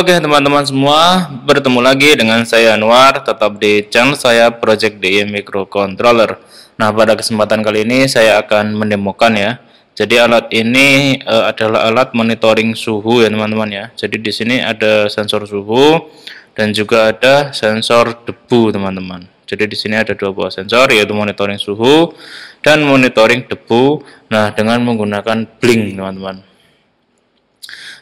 Oke teman-teman semua, bertemu lagi dengan saya Anwar, tetap di channel saya Project DI Microcontroller. Nah pada kesempatan kali ini saya akan mendemokan ya. Jadi alat ini e, adalah alat monitoring suhu ya teman-teman ya. Jadi di sini ada sensor suhu dan juga ada sensor debu teman-teman. Jadi di sini ada dua buah sensor yaitu monitoring suhu dan monitoring debu. Nah dengan menggunakan blink teman-teman.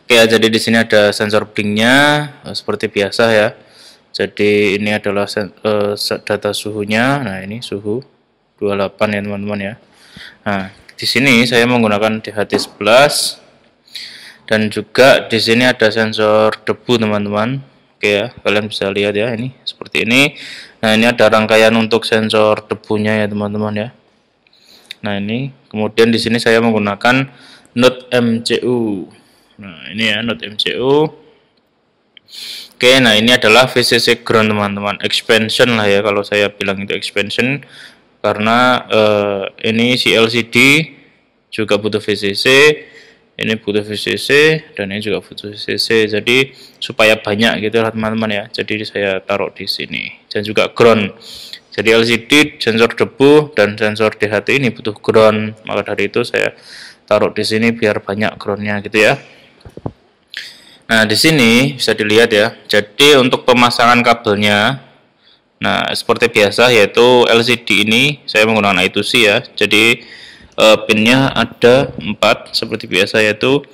Oke, jadi di sini ada sensor blinknya eh, seperti biasa ya. Jadi ini adalah eh, data suhunya. Nah, ini suhu 28 ya teman-teman ya. Nah, di sini saya menggunakan DHT11 dan juga di sini ada sensor debu teman-teman. Oke ya, kalian bisa lihat ya ini seperti ini. Nah, ini ada rangkaian untuk sensor debunya ya teman-teman ya. Nah, ini kemudian di sini saya menggunakan Node MCU. Nah, ini ya not MCU. Oke, nah ini adalah VCC ground teman-teman. Expansion lah ya kalau saya bilang itu expansion karena eh, ini lcd juga butuh VCC, ini butuh VCC dan ini juga butuh VCC. Jadi supaya banyak gitu lah teman-teman ya. Jadi saya taruh di sini dan juga ground. Jadi LCD, sensor debu dan sensor DHT ini butuh ground. Maka dari itu saya taruh di sini biar banyak groundnya gitu ya. Nah, di sini bisa dilihat ya. Jadi untuk pemasangan kabelnya nah seperti biasa yaitu LCD ini saya menggunakan I2C ya. Jadi e, pinnya ada 4 seperti biasa yaitu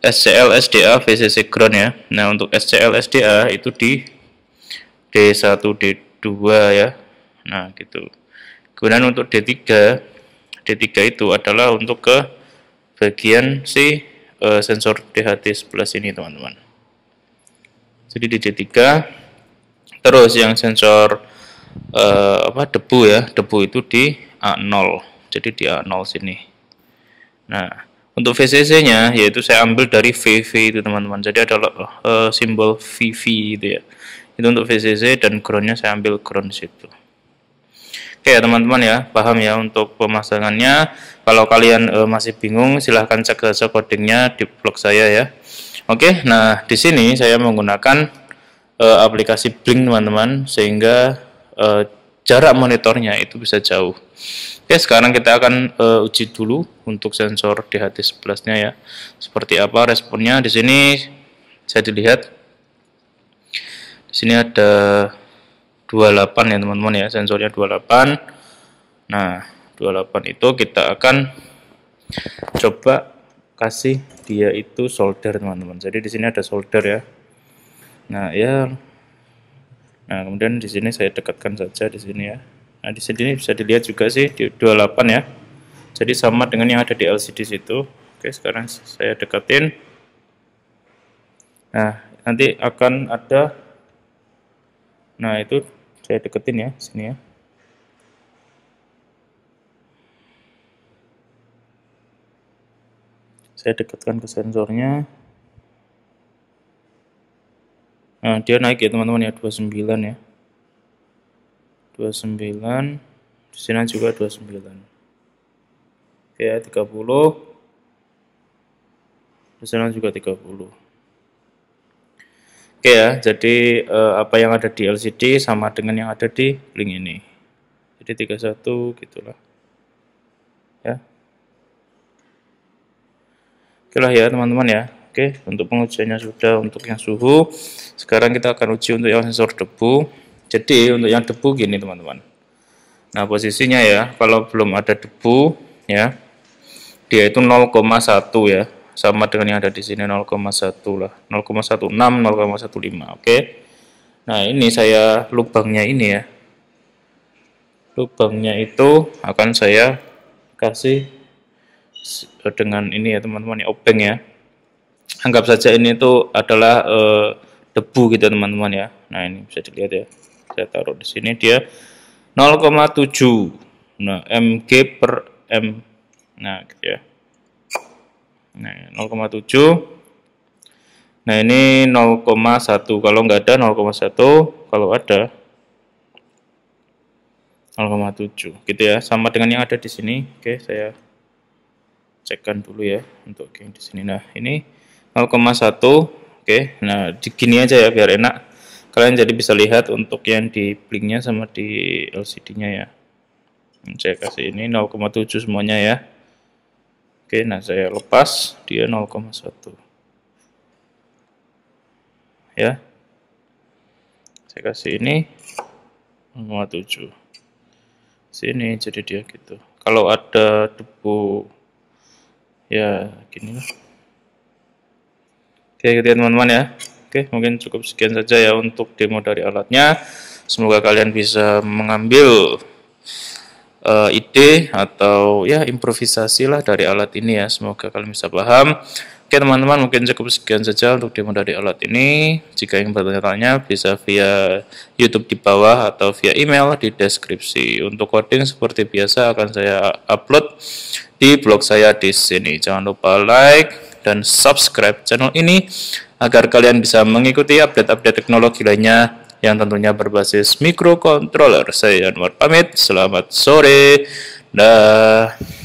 SCL, SDA, VCC ground ya. Nah, untuk SCL, SDA itu di D1, D2 ya. Nah, gitu. Kemudian untuk D3, D3 itu adalah untuk ke bagian si uh, sensor DHT11 ini teman-teman jadi di D3 terus yang sensor uh, apa debu ya debu itu di A0 jadi di A0 sini nah untuk VCC nya yaitu saya ambil dari VV itu teman-teman jadi ada uh, simbol VV itu ya itu untuk VCC dan groundnya saya ambil ground situ Oke ya teman-teman ya, paham ya untuk pemasangannya. Kalau kalian uh, masih bingung, silahkan cek saja codingnya di blog saya ya. Oke, nah di sini saya menggunakan uh, aplikasi Blink teman-teman, sehingga uh, jarak monitornya itu bisa jauh. Oke, sekarang kita akan uh, uji dulu untuk sensor DHT11-nya ya. Seperti apa responnya di sini, saya dilihat. Di sini ada 28 ya teman-teman ya sensornya 28 nah 28 itu kita akan coba kasih dia itu solder teman-teman jadi di sini ada solder ya nah ya nah kemudian di sini saya dekatkan saja di sini ya nah di sini bisa dilihat juga sih di 28 ya jadi sama dengan yang ada di LCD situ oke sekarang saya dekatin nah nanti akan ada nah itu saya deketin ya sini ya saya dekatkan ke sensornya nah dia naik ya teman-teman ya 29 ya 29 di sini juga 29 oke ya 30 di sana juga 30 Oke ya, jadi eh, apa yang ada di LCD sama dengan yang ada di link ini. Jadi 31 gitulah. Ya. Oke lah ya teman-teman ya. Oke, untuk pengujiannya sudah untuk yang suhu. Sekarang kita akan uji untuk yang sensor debu. Jadi untuk yang debu gini teman-teman. Nah, posisinya ya kalau belum ada debu ya dia itu 0,1 ya sama dengan yang ada di sini 0,1 lah 0,16 0,15 oke okay. nah ini saya lubangnya ini ya lubangnya itu akan saya kasih eh, dengan ini ya teman-teman ya obeng ya anggap saja ini itu adalah eh, debu gitu teman-teman ya nah ini bisa dilihat ya saya taruh di sini dia 0,7 nah mg per m nah gitu ya Nah, 0,7. Nah, ini 0,1. Kalau nggak ada 0,1, kalau ada 0,7 gitu ya. Sama dengan yang ada di sini. Oke, saya cekkan dulu ya untuk yang di sini. Nah, ini 0,1. Oke. Nah, gini aja ya biar enak. Kalian jadi bisa lihat untuk yang di blinknya sama di LCD-nya ya. Hmm, saya kasih ini 0,7 semuanya ya. Oke, nah saya lepas, dia 0,1. Ya. Saya kasih ini 0,7. Sini, jadi dia gitu. Kalau ada debu, ya gini lah. Oke, gitu ya teman-teman ya. Oke, mungkin cukup sekian saja ya untuk demo dari alatnya. Semoga kalian bisa mengambil uh, ide atau ya improvisasi lah dari alat ini ya. Semoga kalian bisa paham. Oke teman-teman mungkin cukup sekian saja untuk demo dari alat ini. Jika ingin bertanya-tanya bisa via YouTube di bawah atau via email di deskripsi. Untuk coding seperti biasa akan saya upload di blog saya di sini. Jangan lupa like dan subscribe channel ini agar kalian bisa mengikuti update-update teknologi lainnya yang tentunya berbasis mikrokontroler. Saya Anwar pamit, selamat sore. Dah.